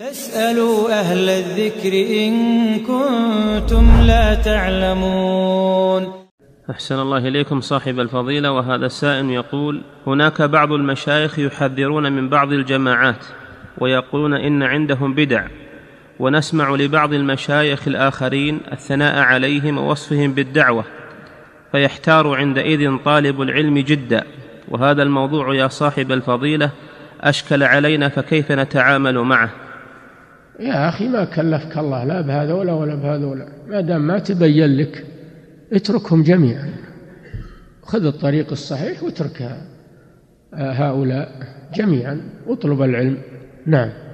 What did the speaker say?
فاسألوا أهل الذكر إن كنتم لا تعلمون أحسن الله إليكم صاحب الفضيلة وهذا السائل يقول هناك بعض المشايخ يحذرون من بعض الجماعات ويقولون إن عندهم بدع ونسمع لبعض المشايخ الآخرين الثناء عليهم ووصفهم بالدعوة فيحتار عندئذ طالب العلم جدا وهذا الموضوع يا صاحب الفضيلة أشكل علينا فكيف نتعامل معه يا أخي ما كلفك الله لا بهذولا ولا بهذولا ما دام ما تبين لك اتركهم جميعا خذ الطريق الصحيح واترك آه، هؤلاء جميعا واطلب العلم نعم